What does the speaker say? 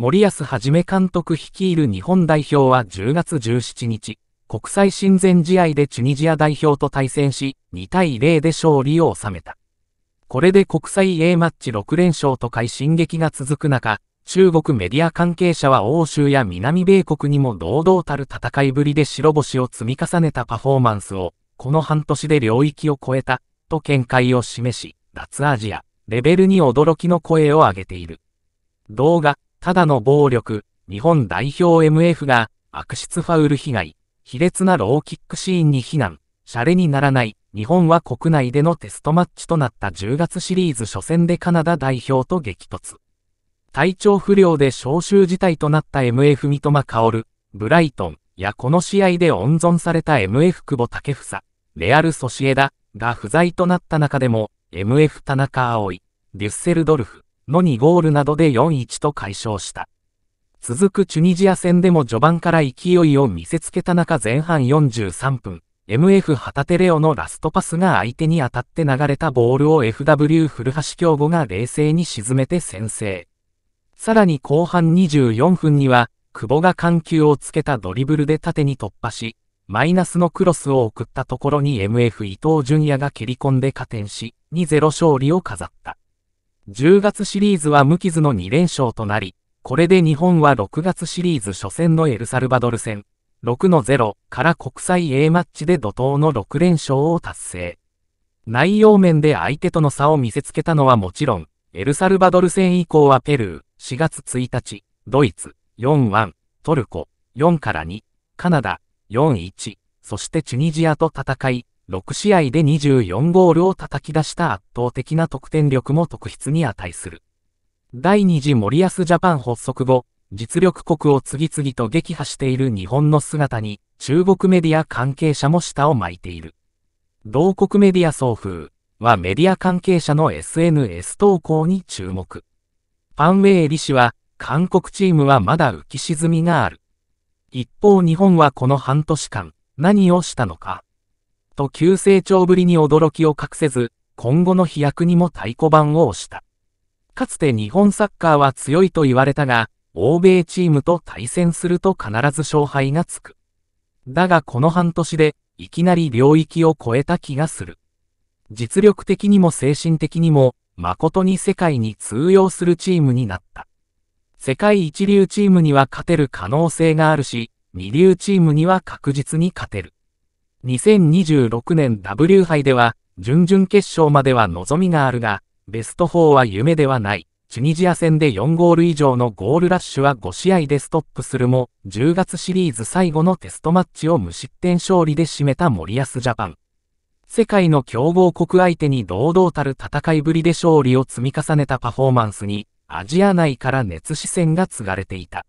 森保一監督率いる日本代表は10月17日、国際親善試合でチュニジア代表と対戦し、2対0で勝利を収めた。これで国際 A マッチ6連勝と快進撃が続く中、中国メディア関係者は欧州や南米国にも堂々たる戦いぶりで白星を積み重ねたパフォーマンスを、この半年で領域を超えた、と見解を示し、脱アジア、レベルに驚きの声を上げている。動画ただの暴力、日本代表 MF が、悪質ファウル被害、卑劣なローキックシーンに非難、シャレにならない、日本は国内でのテストマッチとなった10月シリーズ初戦でカナダ代表と激突。体調不良で招集事態となった MF 三笘薫、ブライトン、やこの試合で温存された MF 久保武房、レアルソシエダが不在となった中でも、MF 田中葵、デュッセルドルフ、の2ゴールなどで4-1と解消した。続くチュニジア戦でも序盤から勢いを見せつけた中前半43分、MF 旗手レオのラストパスが相手に当たって流れたボールを FW 古橋京吾が冷静に沈めて先制。さらに後半24分には、久保が緩急をつけたドリブルで縦に突破し、マイナスのクロスを送ったところに MF 伊藤淳也が蹴り込んで加点し、2-0勝利を飾った。10月シリーズは無傷の2連勝となり、これで日本は6月シリーズ初戦のエルサルバドル戦、6の0から国際 A マッチで怒涛の6連勝を達成。内容面で相手との差を見せつけたのはもちろん、エルサルバドル戦以降はペルー、4月1日、ドイツ、4-1、トルコ、4から2、カナダ、4-1、そしてチュニジアと戦い、6試合で24ゴールを叩き出した圧倒的な得点力も特筆に値する。第2次森安ジャパン発足後、実力国を次々と撃破している日本の姿に、中国メディア関係者も舌を巻いている。同国メディア送風はメディア関係者の SNS 投稿に注目。ファンウェイリ氏は、韓国チームはまだ浮き沈みがある。一方日本はこの半年間、何をしたのか。と急成長ぶりに驚きを隠せず、今後の飛躍にも太鼓判を押した。かつて日本サッカーは強いと言われたが、欧米チームと対戦すると必ず勝敗がつく。だがこの半年で、いきなり領域を超えた気がする。実力的にも精神的にも、誠に世界に通用するチームになった。世界一流チームには勝てる可能性があるし、二流チームには確実に勝てる。2026年 W 杯では、準々決勝までは望みがあるが、ベスト4は夢ではない。チュニジア戦で4ゴール以上のゴールラッシュは5試合でストップするも、10月シリーズ最後のテストマッチを無失点勝利で締めた森保ジャパン。世界の強豪国相手に堂々たる戦いぶりで勝利を積み重ねたパフォーマンスに、アジア内から熱視線が継がれていた。